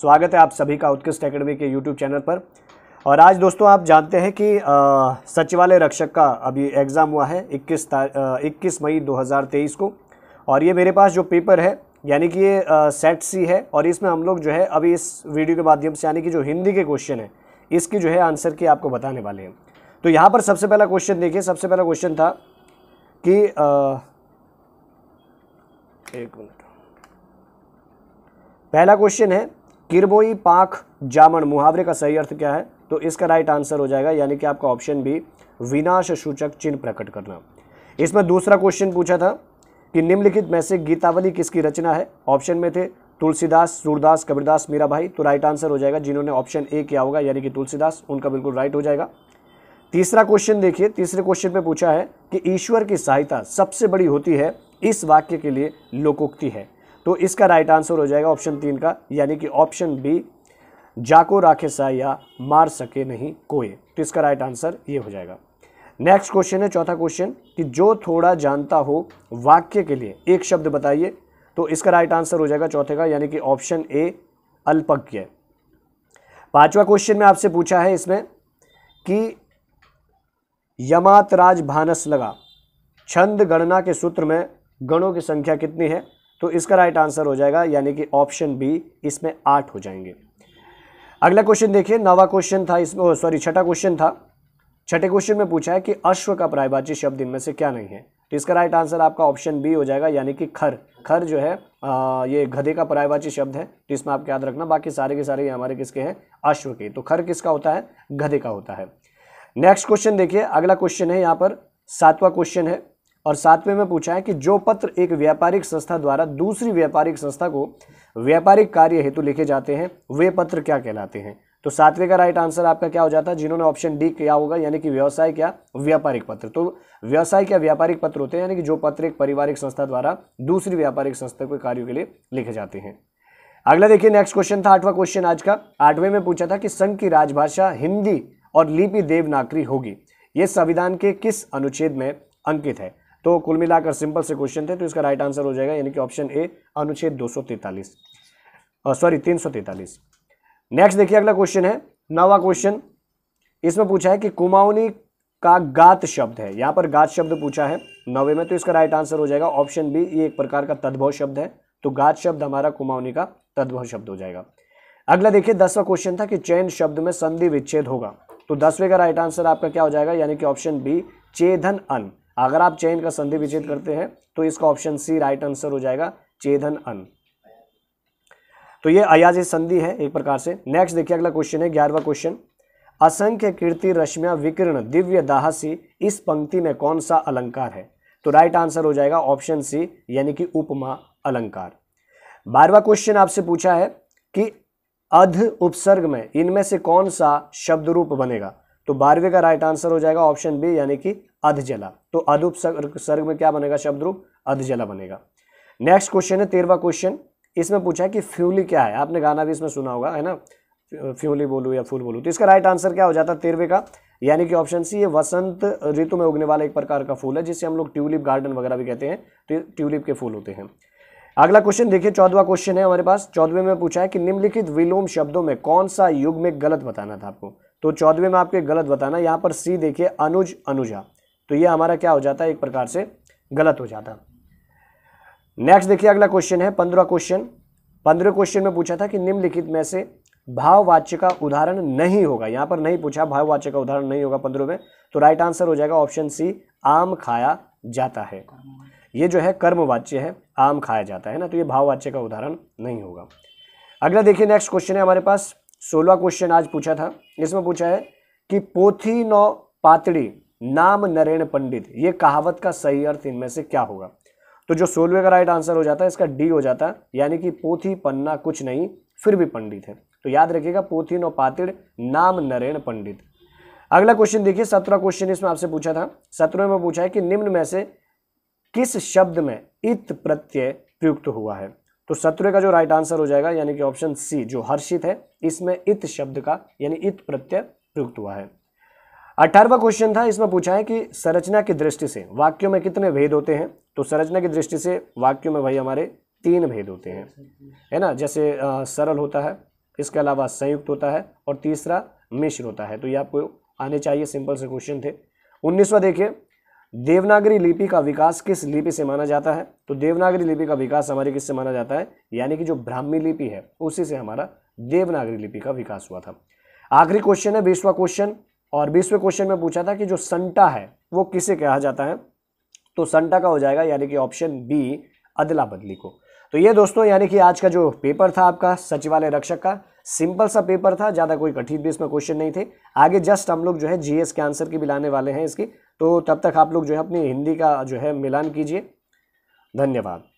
स्वागत है आप सभी का उत्कृष्ट एकेडमी के यूट्यूब चैनल पर और आज दोस्तों आप जानते हैं कि सचिवालय रक्षक का अभी एग्ज़ाम हुआ है 21 इक्कीस मई 2023 को और ये मेरे पास जो पेपर है यानी कि ये सेट सी है और इसमें हम लोग जो है अभी इस वीडियो के माध्यम से यानी कि जो हिंदी के क्वेश्चन है इसकी जो है आंसर की आपको बताने वाले हैं तो यहाँ पर सबसे पहला क्वेश्चन देखिए सबसे पहला क्वेश्चन था कि आ, एक मिनट पहला क्वेश्चन है किरबोई पाख जामन मुहावरे का सही अर्थ क्या है तो इसका राइट आंसर हो जाएगा यानी कि आपका ऑप्शन बी विनाश सूचक चिन्ह प्रकट करना इसमें दूसरा क्वेश्चन पूछा था कि निम्नलिखित में से गीतावली किसकी रचना है ऑप्शन में थे तुलसीदास सूरदास कबीरदास मीरा भाई तो राइट आंसर हो जाएगा जिन्होंने ऑप्शन ए किया होगा यानी कि तुलसीदास उनका बिल्कुल राइट हो जाएगा तीसरा क्वेश्चन देखिए तीसरे क्वेश्चन में पूछा है कि ईश्वर की सहायता सबसे बड़ी होती है इस वाक्य के लिए लोकोक्ति है तो इसका राइट आंसर हो जाएगा ऑप्शन तीन का यानी कि ऑप्शन बी जाको राखे सा या मार सके नहीं कोई तो इसका राइट आंसर ये हो जाएगा नेक्स्ट क्वेश्चन है चौथा क्वेश्चन कि जो थोड़ा जानता हो वाक्य के लिए एक शब्द बताइए तो इसका राइट आंसर हो जाएगा चौथे का यानी कि ऑप्शन ए अल्पज्ञ पांचवा क्वेश्चन में आपसे पूछा है इसमें कि यमात राज भानस लगा छंद गणना के सूत्र में गणों की संख्या कितनी है तो इसका राइट आंसर हो जाएगा यानी कि ऑप्शन बी इसमें आठ हो जाएंगे अगला क्वेश्चन देखिए नवा क्वेश्चन था इसमें सॉरी छठा क्वेश्चन था छठे क्वेश्चन में पूछा है कि अश्व का प्रायवाची शब्द इनमें से क्या नहीं है तो इसका राइट आंसर आपका ऑप्शन बी हो जाएगा यानी कि खर खर जो है आ, ये घधे का प्रायवाची शब्द है तो इसमें आप याद रखना बाकी सारे के सारे ये हमारे किसके हैं अश्व के तो खर किसका होता है गधे का होता है नेक्स्ट क्वेश्चन देखिए अगला क्वेश्चन है यहाँ पर सातवां क्वेश्चन है और सातवें में पूछा है कि जो पत्र एक व्यापारिक संस्था द्वारा दूसरी व्यापारिक संस्था को व्यापारिक कार्य हेतु लिखे जाते हैं वे पत्र क्या कहलाते हैं तो सातवें का राइट आंसर आपका क्या हो जाता है जिन्होंने ऑप्शन डी किया होगा यानी कि व्यवसाय क्या व्यापारिक पत्र तो व्यवसाय क्या व्यापारिक पत्र होते हैं यानी कि जो पत्र एक पारिवारिक संस्था द्वारा दूसरी व्यापारिक संस्था के कार्यों के लिए लिखे जाते हैं अगला देखिए नेक्स्ट क्वेश्चन था आठवां क्वेश्चन आज का आठवें में पूछा था कि संघ की राजभाषा हिंदी और लिपि देवनागरी होगी ये संविधान के किस अनुच्छेद में अंकित है तो कुल मिलाकर सिंपल से क्वेश्चन थे तो इसका राइट आंसर हो जाएगा यानी कि ऑप्शन ए अनुच्छेद दो सॉरी तीन नेक्स्ट देखिए अगला क्वेश्चन है नवा क्वेश्चन इसमें पूछा है कि कुमाऊनी का गात शब्द है यहां पर गात शब्द पूछा है नवे में तो इसका राइट आंसर हो जाएगा ऑप्शन बी ये एक प्रकार का तद्भव शब्द है तो गात शब्द हमारा कुमाऊनी का तद्भव शब्द हो जाएगा अगला देखिए दसवा क्वेश्चन था कि चयन शब्द में संधि विच्छेद होगा तो दसवें का राइट आंसर आपका क्या हो जाएगा यानी कि ऑप्शन बी चेधन अन्न अगर आप चयन का संधि विच्छेद करते हैं तो इसका ऑप्शन सी राइट आंसर हो जाएगा चेधन अन तो ये अयाज संधि है एक प्रकार से नेक्स्ट देखिए अगला क्वेश्चन है ग्यारहवा क्वेश्चन असंख्य कीर्ति रश्मिया विकीर्ण दिव्य दाहसी इस पंक्ति में कौन सा अलंकार है तो राइट आंसर हो जाएगा ऑप्शन सी यानी कि उपमा अलंकार बारहवा क्वेश्चन आपसे पूछा है कि अध उपसर्ग में इनमें से कौन सा शब्द रूप बनेगा तो बारहवें का राइट आंसर हो जाएगा ऑप्शन बी यानी कि अधजला तो अधर्ग में क्या बनेगा शब्द रूप अधजला बनेगा नेक्स्ट क्वेश्चन है तेरवा क्वेश्चन इसमें पूछा है कि फ्यूली क्या है आपने गाना भी इसमें सुना होगा है ना फ्यूली बोलू या फूल बोलू तो इसका राइट आंसर क्या हो जाता है तेरवे का यानी कि ऑप्शन सी ये वसंत ऋतु में उगने वाला एक प्रकार का फूल है जिसे हम लोग ट्यूलिप गार्डन वगैरह भी कहते हैं तो ट्यूलिप के फूल होते हैं अगला क्वेश्चन देखिए चौदवा क्वेश्चन है हमारे पास चौदवे में पूछा है कि निम्नलिखित विलोम शब्दों में कौन सा युग में गलत बताना था आपको तो चौदहवें में आपके गलत बताना यहाँ पर सी देखिए अनुज अनुजा तो ये हमारा क्या हो जाता है एक प्रकार से गलत हो जाता नेक्स्ट देखिए अगला क्वेश्चन है पंद्रह क्वेश्चन पंद्रह क्वेश्चन में पूछा था कि निम्नलिखित में से भाववाच्य का उदाहरण नहीं होगा यहाँ पर नहीं पूछा भाववाच्य का उदाहरण नहीं होगा पंद्रह में तो राइट आंसर हो जाएगा ऑप्शन सी आम खाया जाता है ये जो है कर्मवाच्य है आम खाया जाता है ना तो ये भाववाच्य का उदाहरण नहीं होगा अगला देखिए नेक्स्ट क्वेश्चन है हमारे पास सोलवा क्वेश्चन आज पूछा था इसमें पूछा है कि पोथी नौ पातड़ी नाम नरेन पंडित ये कहावत का सही अर्थ इनमें से क्या होगा तो जो सोलवे का राइट आंसर हो जाता है इसका डी हो जाता है यानी कि पोथी पन्ना कुछ नहीं फिर भी पंडित है तो याद रखिएगा पोथी नौ पातड़ नाम नरेन पंडित अगला क्वेश्चन देखिए सत्रह क्वेश्चन इसमें आपसे पूछा था सत्रह में पूछा है कि निम्न में से किस शब्द में इत प्रत्यय प्रयुक्त हुआ है तो सत्रह का जो राइट आंसर हो जाएगा यानी कि ऑप्शन सी जो हर्षित है इसमें इत शब्द का यानी इत प्रत्यय प्रयुक्त हुआ है अठारवा क्वेश्चन था इसमें पूछा है कि संरचना की दृष्टि से वाक्यों में कितने भेद होते हैं तो संरचना की दृष्टि से वाक्यों में भाई हमारे तीन भेद होते हैं है ना जैसे आ, सरल होता है इसके अलावा संयुक्त होता है और तीसरा मिश्र होता है तो ये आपको आने चाहिए सिंपल से क्वेश्चन थे उन्नीसवा देखिए देवनागरी लिपि का विकास किस लिपि से माना जाता है तो देवनागरी लिपि का विकास हमारे किससे माना जाता है यानी कि जो ब्राह्मी लिपि है उसी से हमारा देवनागरी लिपि का विकास हुआ था आखिरी क्वेश्चन है बीसवा क्वेश्चन और बीसवें क्वेश्चन में पूछा था कि जो संटा है वो किसे कहा जाता है तो संटा का हो जाएगा यानी कि ऑप्शन बी अदला बदली को तो ये दोस्तों यानी कि आज का जो पेपर था आपका सचिवालय रक्षक का सिंपल सा पेपर था ज़्यादा कोई कठिन भी इसमें क्वेश्चन नहीं थे आगे जस्ट हम लोग जो है जीएस के आंसर की भी लाने वाले हैं इसकी तो तब तक आप लोग जो है अपनी हिंदी का जो है मिलान कीजिए धन्यवाद